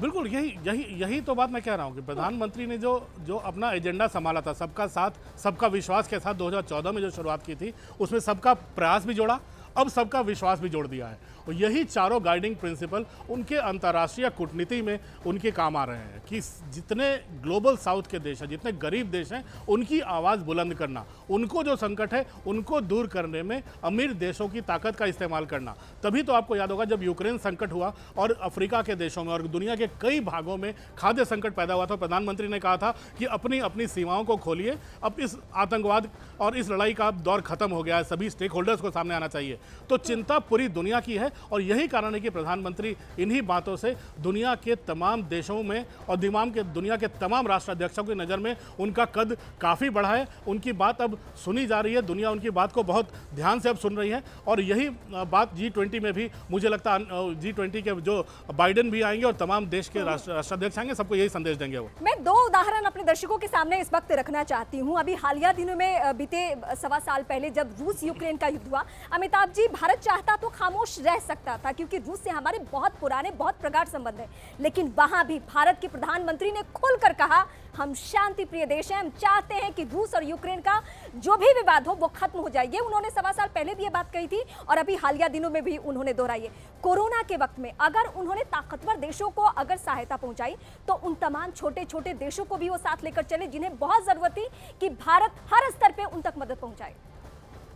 बिल्कुल यही यही यही तो बात मैं कह रहा हूँ कि प्रधानमंत्री ने जो जो अपना एजेंडा संभाला था सबका साथ सबका विश्वास के साथ 2014 में जो शुरुआत की थी उसमें सबका प्रयास भी जोड़ा अब सबका विश्वास भी जोड़ दिया है और यही चारों गाइडिंग प्रिंसिपल उनके अंतर्राष्ट्रीय कूटनीति में उनके काम आ रहे हैं कि जितने ग्लोबल साउथ के देश हैं जितने गरीब देश हैं उनकी आवाज़ बुलंद करना उनको जो संकट है उनको दूर करने में अमीर देशों की ताकत का इस्तेमाल करना तभी तो आपको याद होगा जब यूक्रेन संकट हुआ और अफ्रीका के देशों में और दुनिया के कई भागों में खाद्य संकट पैदा हुआ था प्रधानमंत्री ने कहा था कि अपनी अपनी सीमाओं को खोलिए अब इस आतंकवाद और इस लड़ाई का दौर खत्म हो गया है सभी स्टेक होल्डर्स को सामने आना चाहिए तो चिंता पूरी दुनिया की है और यही कारण है कि प्रधानमंत्री इन्हीं बातों से दुनिया के तमाम देशों में और दिमाग के दुनिया के तमाम राष्ट्राध्यक्षों की नज़र में उनका कद काफ़ी बढ़ा है उनकी बात अब सुनी जा रही है दुनिया उनकी बात को बहुत ध्यान से अब सुन रही है और यही बात जी ट्वेंटी में भी मुझे लगता है जी ट्वेंटी के जो बाइडन भी आएंगे और तमाम देश के राष्ट्राध्यक्ष आएंगे सबको यही संदेश देंगे वो मैं दो उदाहरण अपने दर्शकों के सामने इस वक्त रखना चाहती हूँ अभी हालिया दिनों में बीते सवा साल पहले जब रूस यूक्रेन का युद्ध हुआ अमिताभ तब जी भारत चाहता तो खामोश रह सकता था क्योंकि रूस से हमारे बहुत पुराने बहुत प्रगाढ़ संबंध है लेकिन वहां भी भारत के प्रधानमंत्री ने खुलकर कहा हम शांति प्रिय देश हैं हम चाहते हैं कि रूस और यूक्रेन का जो भी विवाद हो वो खत्म हो जाए ये उन्होंने सवा साल पहले भी ये बात कही थी और अभी हालिया दिनों में भी उन्होंने दोहराई है कोरोना के वक्त में अगर उन्होंने ताकतवर देशों को अगर सहायता पहुंचाई तो उन तमाम छोटे छोटे देशों को भी वो साथ लेकर चले जिन्हें बहुत ज़रूरत थी कि भारत हर स्तर पर उन तक मदद पहुंचाए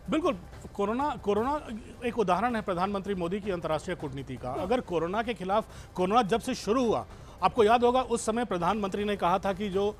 बिल्कुल कोरोना कोरोना एक उदाहरण है प्रधानमंत्री मोदी की अंतर्राष्ट्रीय कूटनीति का अगर कोरोना के खिलाफ कोरोना जब से शुरू हुआ आपको याद होगा उस समय प्रधानमंत्री ने कहा था कि जो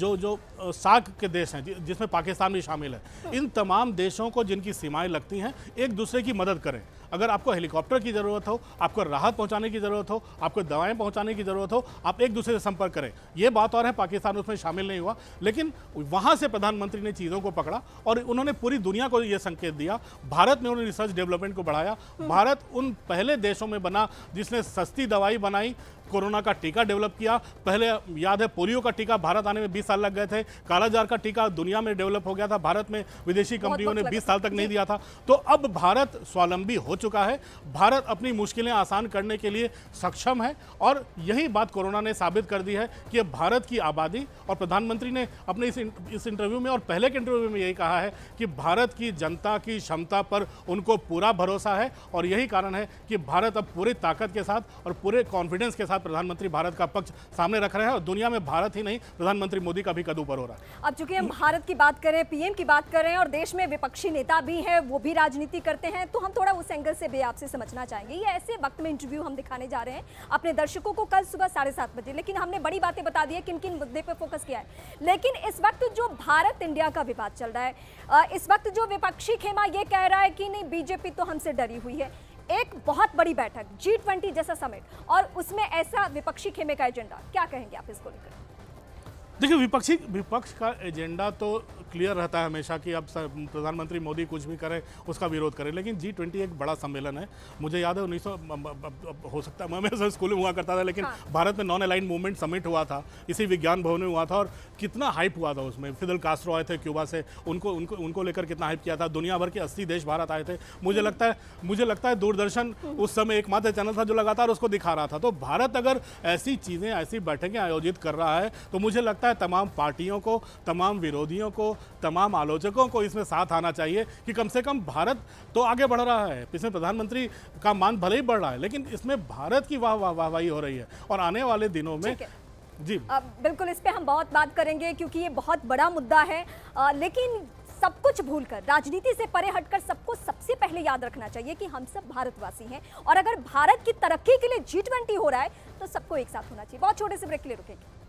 जो जो साग के देश हैं जिसमें पाकिस्तान भी शामिल है इन तमाम देशों को जिनकी सीमाएं लगती हैं एक दूसरे की मदद करें अगर आपको हेलीकॉप्टर की ज़रूरत हो आपको राहत पहुँचाने की ज़रूरत हो आपको दवाएँ पहुँचाने की ज़रूरत हो आप एक दूसरे से संपर्क करें यह बात और है पाकिस्तान उसमें शामिल नहीं हुआ लेकिन वहाँ से प्रधानमंत्री ने चीज़ों को पकड़ा और उन्होंने पूरी दुनिया को ये संकेत दिया भारत ने उन्होंने रिसर्च डेवलपमेंट को बढ़ाया हम्म। भारत उन पहले देशों में बना जिसने सस्ती दवाई बनाई कोरोना का टीका डेवलप किया पहले याद है पोलियो का टीका भारत आने में बीस साल लग गए थे कालाजार का टीका दुनिया में डेवलप हो गया था भारत में विदेशी कंपनियों ने बीस साल तक नहीं दिया था तो अब भारत स्वावलंबी हो चुका है भारत अपनी मुश्किलें आसान करने के लिए सक्षम है और यही बात कोरोना ने साबित कर दी है कि भारत की आबादी और प्रधानमंत्री ने अपने इस इस इंटरव्यू में और पहले के इंटरव्यू में यही कहा है कि भारत की जनता की क्षमता पर उनको पूरा भरोसा है और यही कारण है कि भारत अब पूरी ताकत के साथ और पूरे कॉन्फिडेंस के साथ प्रधानमंत्री भारत का पक्ष सामने रख रहे हैं और दुनिया में भारत ही नहीं प्रधानमंत्री मोदी का भी कदू पर हो रहा है अब चूंकि हम भारत की बात करें पीएम की बात करें और देश में विपक्षी नेता भी है वो भी राजनीति करते हैं तो हम थोड़ा उस एंगल से भी आपसे समझना चाहेंगे ये ऐसे वक्त में इंटरव्यू हम दिखाने जा रहे हैं अपने दर्शकों को कल सुबह साढ़े सात बजे लेकिन हमने बड़ी बातें बता दी है किन किन मुद्दे पर फोकस किया है लेकिन इस वक्त जो भारत इंडिया का विवाद चल रहा है इस वक्त जो विपक्षी खेमा ये कह रहा है कि नहीं बीजेपी तो हमसे डरी हुई है एक बहुत बड़ी बैठक जी ट्वेंटी जैसा समिट और उसमें ऐसा विपक्षी खेमे का एजेंडा क्या कहेंगे आप इसको लेकर देखिए विपक्षी विपक्ष का एजेंडा तो क्लियर रहता है हमेशा कि अब प्रधानमंत्री मोदी कुछ भी करें उसका विरोध करें लेकिन जी ट्वेंटी एक बड़ा सम्मेलन है मुझे याद है उन्नीस हो सकता है मैं स्कूल में हुआ करता था लेकिन हाँ। भारत में नॉन अलाइन मूवमेंट समिट हुआ था इसी विज्ञान भवन में हुआ था और कितना हाइप हुआ था उसमें फिदल कास्ट्रो आए थे क्यूबा से उनको उनको उनको लेकर कितना हाइप किया था दुनिया भर के अस्सी देश भारत आए थे मुझे लगता है मुझे लगता है दूरदर्शन उस समय एकमात्र चैनल था जो लगातार उसको दिखा रहा था तो भारत अगर ऐसी चीज़ें ऐसी बैठकें आयोजित कर रहा है तो मुझे लगता है है तमाम पार्टियों को तमाम विरोधियों को तमाम आलोचकों को इसमें साथ आना चाहिए कि कम से कम भारत तो आगे बढ़ रहा है इसमें प्रधानमंत्री का मान भले ही बढ़ रहा है लेकिन इसमें भारत की वाह वाह वाहवाही हो रही है और आने वाले दिनों में जी आ, बिल्कुल इस पर हम बहुत बात करेंगे क्योंकि ये बहुत बड़ा मुद्दा है आ, लेकिन सब कुछ भूलकर राजनीति से परे हटकर सबको सबसे पहले याद रखना चाहिए कि हम सब भारतवासी हैं और अगर भारत की तरक्की के लिए जी ट्वेंटी हो रहा है तो सबको एक साथ होना चाहिए बहुत छोटे से ब्रेक के लिए रुकेंगे